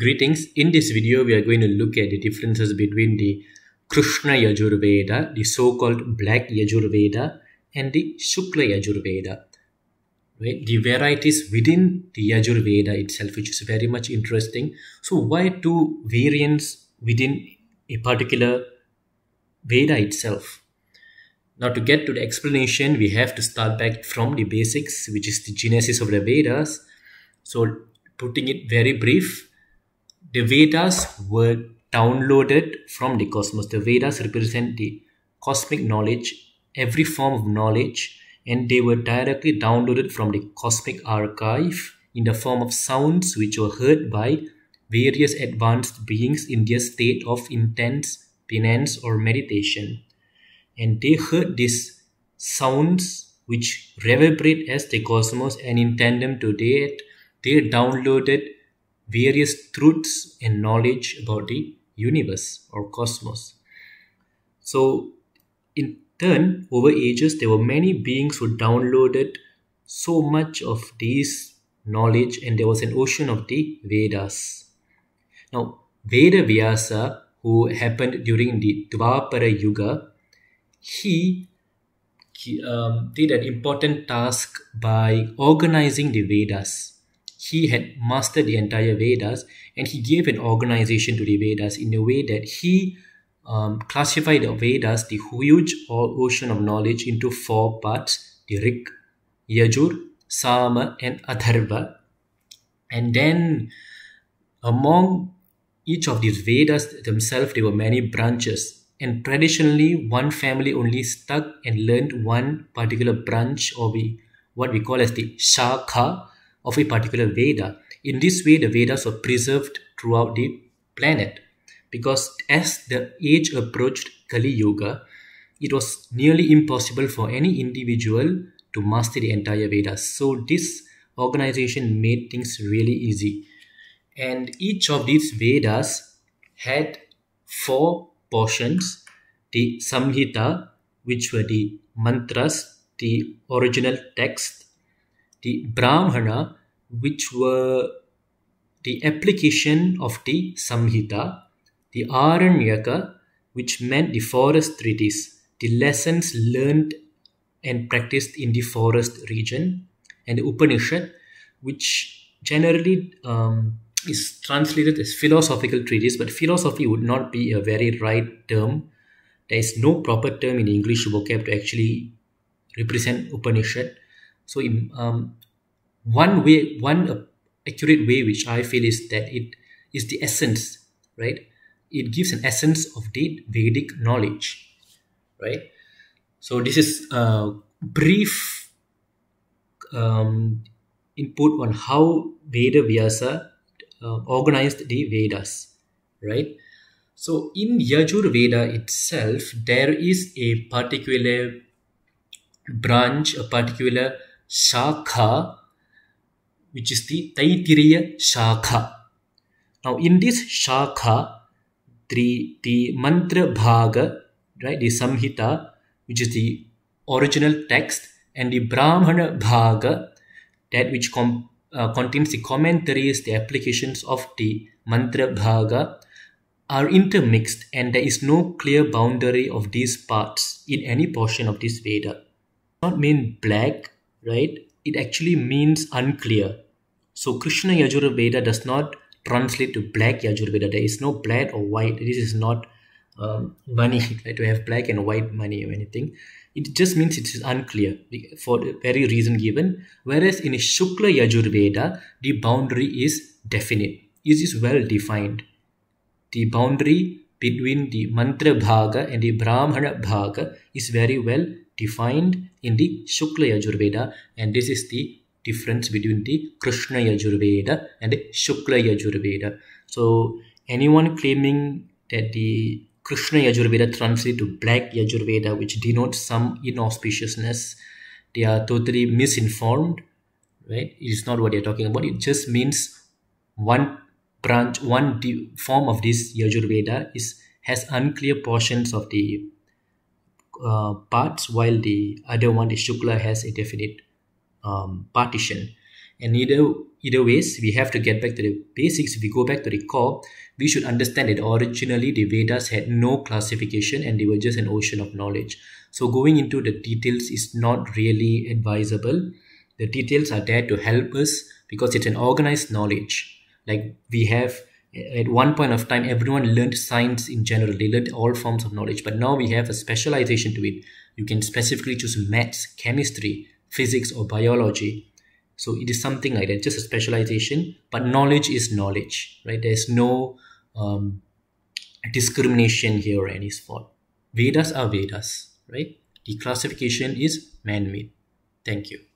Greetings. In this video, we are going to look at the differences between the Krishna Yajurveda, the so-called Black Yajurveda, and the Shukla Yajurveda. Right? The varieties within the Yajurveda itself, which is very much interesting. So why two variants within a particular Veda itself? Now to get to the explanation, we have to start back from the basics, which is the genesis of the Vedas. So putting it very brief, the Vedas were downloaded from the cosmos. The Vedas represent the cosmic knowledge, every form of knowledge, and they were directly downloaded from the cosmic archive in the form of sounds which were heard by various advanced beings in their state of intense penance or meditation. And they heard these sounds which reverberate as the cosmos, and in tandem to that, they downloaded various truths and knowledge about the universe or cosmos. So, in turn, over ages, there were many beings who downloaded so much of these knowledge, and there was an ocean of the Vedas. Now, Veda Vyasa, who happened during the Dwapara Yuga, he, he um, did an important task by organizing the Vedas he had mastered the entire Vedas and he gave an organization to the Vedas in a way that he um, classified the Vedas, the huge ocean of knowledge, into four parts the Rig, Yajur, Sama, and Atharva. And then among each of these Vedas themselves, there were many branches. And traditionally, one family only stuck and learned one particular branch, or we, what we call as the Shaka, of a particular Veda. In this way, the Vedas were preserved throughout the planet because as the age approached Kali Yuga, it was nearly impossible for any individual to master the entire Veda. So this organization made things really easy. And each of these Vedas had four portions, the Samhita, which were the mantras, the original text, the Brahmana, which were the application of the Samhita, the Aranyaka, which meant the forest treaties, the lessons learned and practiced in the forest region, and the Upanishad, which generally um, is translated as philosophical treatise, but philosophy would not be a very right term. There is no proper term in English vocab to actually represent Upanishad. So um, one way, one uh, accurate way which I feel is that it is the essence, right? It gives an essence of the Vedic knowledge, right? So this is a brief um, input on how Veda Vyasa uh, organized the Vedas, right? So in Yajur Veda itself, there is a particular branch, a particular Shakha, which is the Taittiriya Shakha. Now, in this Shakha, the, the Mantra Bhaga, right, the Samhita, which is the original text, and the Brahmana Bhaga, that which com, uh, contains the commentaries, the applications of the Mantra Bhaga, are intermixed and there is no clear boundary of these parts in any portion of this Veda. Not mean black right, it actually means unclear. So Krishna Yajurveda does not translate to black Yajurveda. There is no black or white. This is not um, money, right? To have black and white money or anything. It just means it is unclear for the very reason given. Whereas in Shukla Yajurveda, the boundary is definite. It is well defined. The boundary between the Mantra Bhaga and the Brahmana Bhaga is very well defined in the Shukla Yajurveda and this is the difference between the Krishna Yajurveda and the Shukla Yajurveda. So anyone claiming that the Krishna Yajurveda translates to Black Yajurveda which denotes some inauspiciousness, they are totally misinformed, right? It is not what they are talking about. It just means one branch one form of this Yajurveda is has unclear portions of the uh, parts while the other one the Shukla has a definite um, partition and either either ways we have to get back to the basics if we go back to the core we should understand that originally the Vedas had no classification and they were just an ocean of knowledge so going into the details is not really advisable the details are there to help us because it's an organized knowledge like we have at one point of time, everyone learned science in general. They learned all forms of knowledge, but now we have a specialization to it. You can specifically choose maths, chemistry, physics, or biology. So it is something like that, just a specialization. But knowledge is knowledge, right? There's no um, discrimination here or any spot. Vedas are Vedas, right? The classification is man-made. Thank you.